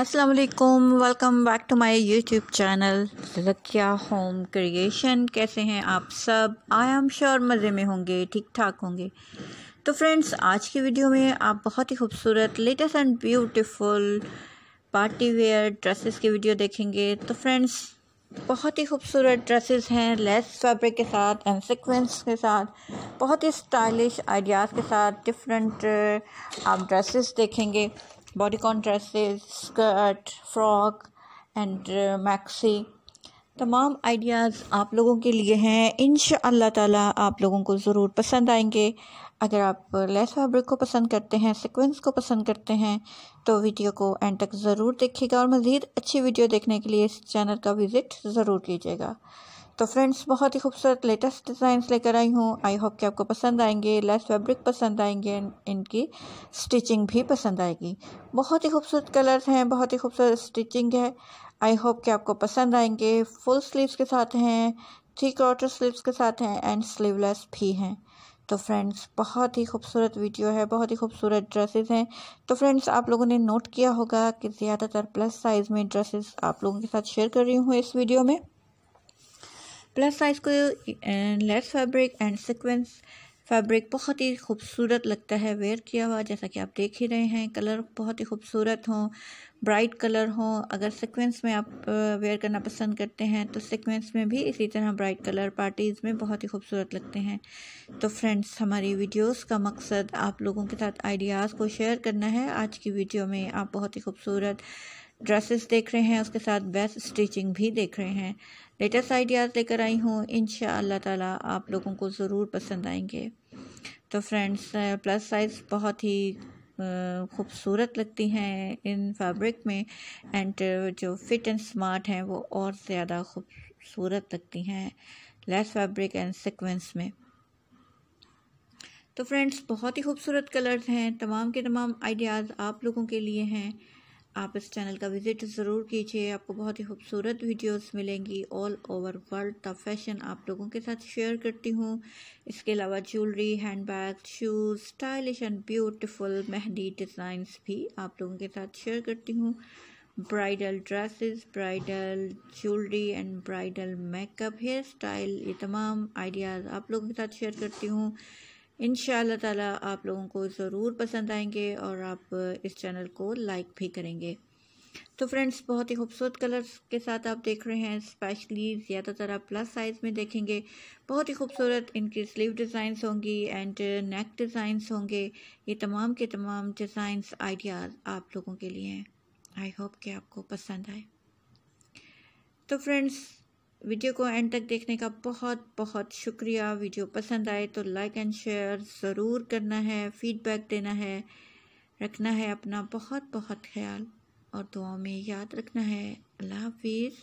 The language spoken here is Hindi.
अस्सलाम वालेकुम welcome back to my YouTube channel Zakia home creation कैसे हैं आप सब आई एम श्योर मज़े में होंगे ठीक ठाक होंगे तो फ्रेंड्स आज की वीडियो में आप बहुत ही खूबसूरत latest and beautiful party wear dresses की वीडियो देखेंगे तो फ्रेंड्स बहुत ही खूबसूरत ड्रेसेस हैं लेस फैब्रिक के साथ एंड सिक्वेंस के साथ बहुत ही स्टाइलिश आइडियाज़ के साथ डिफरेंट आप ड्रेसेस देखेंगे bodycon dresses skirt frock and maxi तमाम आइडियाज़ आप लोगों के लिए हैं इन ताला आप लोगों को ज़रूर पसंद आएंगे अगर आप लेस फैब्रिक को पसंद करते हैं सिक्वेंस को पसंद करते हैं तो वीडियो को एंड तक ज़रूर देखिएगा और मज़ीद अच्छी वीडियो देखने के लिए इस चैनल का विज़िट ज़रूर कीजिएगा तो फ्रेंड्स बहुत ही खूबसूरत लेटेस्ट डिज़ाइंस लेकर आई हूँ आई होप कि आपको पसंद आएंगे लेस फैब्रिक पसंद आएंगे इनकी स्टिचिंग भी पसंद आएगी बहुत ही खूबसूरत कलर्स हैं बहुत ही खूबसूरत स्टिचिंग है आई होप कि आपको पसंद आएंगे फुल स्लीव्स के साथ हैं थ्री क्वार्टर स्लीव्स के साथ हैं एंड स्लीवलेस भी हैं तो फ्रेंड्स बहुत ही खूबसूरत वीडियो है बहुत ही खूबसूरत ड्रेसेस हैं तो फ्रेंड्स आप लोगों ने नोट किया होगा कि ज़्यादातर प्लस साइज़ में ड्रेसेस आप लोगों के साथ शेयर कर रही हूँ इस वीडियो में प्लस साइज़ को lace fabric and sequence fabric बहुत ही खूबसूरत लगता है वेयर किया हुआ जैसा कि आप देख ही रहे हैं कलर बहुत ही खूबसूरत हों ब्राइट कलर हों अगर सिक्वेंस में आप वेयर करना पसंद करते हैं तो सीक्वेंस में भी इसी तरह ब्राइट कलर पार्टीज़ में बहुत ही खूबसूरत लगते हैं तो फ्रेंड्स हमारी वीडियोस का मकसद आप लोगों के साथ आइडियाज़ को शेयर करना है आज की वीडियो में आप बहुत ही खूबसूरत ड्रेसेस देख रहे हैं उसके साथ बेस्ट स्टिचिंग भी देख रहे हैं लेटेस्ट आइडियाज़ लेकर आई हूँ इन ताला आप लोगों को ज़रूर पसंद आएंगे तो फ्रेंड्स प्लस साइज़ बहुत ही खूबसूरत लगती हैं इन फैब्रिक में एंड जो फिट एंड स्मार्ट हैं वो और ज़्यादा खूबसूरत लगती हैं लेस फैब्रिक एंड सिक्वेंस में तो फ्रेंड्स बहुत ही खूबसूरत कलर्स हैं तमाम के तमाम आइडियाज़ आप लोगों के लिए हैं आप इस चैनल का विज़िट ज़रूर कीजिए आपको बहुत ही खूबसूरत वीडियोस मिलेंगी ऑल ओवर वर्ल्ड का फैशन आप लोगों के साथ शेयर करती हूँ इसके अलावा jewellery handbag shoes stylish and beautiful mehndi designs भी आप लोगों के साथ शेयर करती हूँ bridal dresses bridal jewellery and bridal makeup hair style ये तमाम आइडियाज़ आप लोगों के साथ शेयर करती हूँ इन ताला आप लोगों को ज़रूर पसंद आएंगे और आप इस चैनल को लाइक भी करेंगे तो फ्रेंड्स बहुत ही खूबसूरत कलर्स के साथ आप देख रहे हैं स्पेशली ज़्यादातर आप प्लस साइज़ में देखेंगे बहुत ही खूबसूरत इनकी स्लीव डिज़ाइंस होंगी एंड नेक डिज़ाइंस होंगे ये तमाम के तमाम डिज़ाइंस आइडियाज़ आप लोगों के लिए हैं आई होप कि आपको पसंद आए तो फ्रेंड्स वीडियो को एंड तक देखने का बहुत बहुत शुक्रिया वीडियो पसंद आए तो लाइक एंड शेयर ज़रूर करना है फीडबैक देना है रखना है अपना बहुत बहुत ख्याल और दुआओं में याद रखना है अल्लाह हाफिज़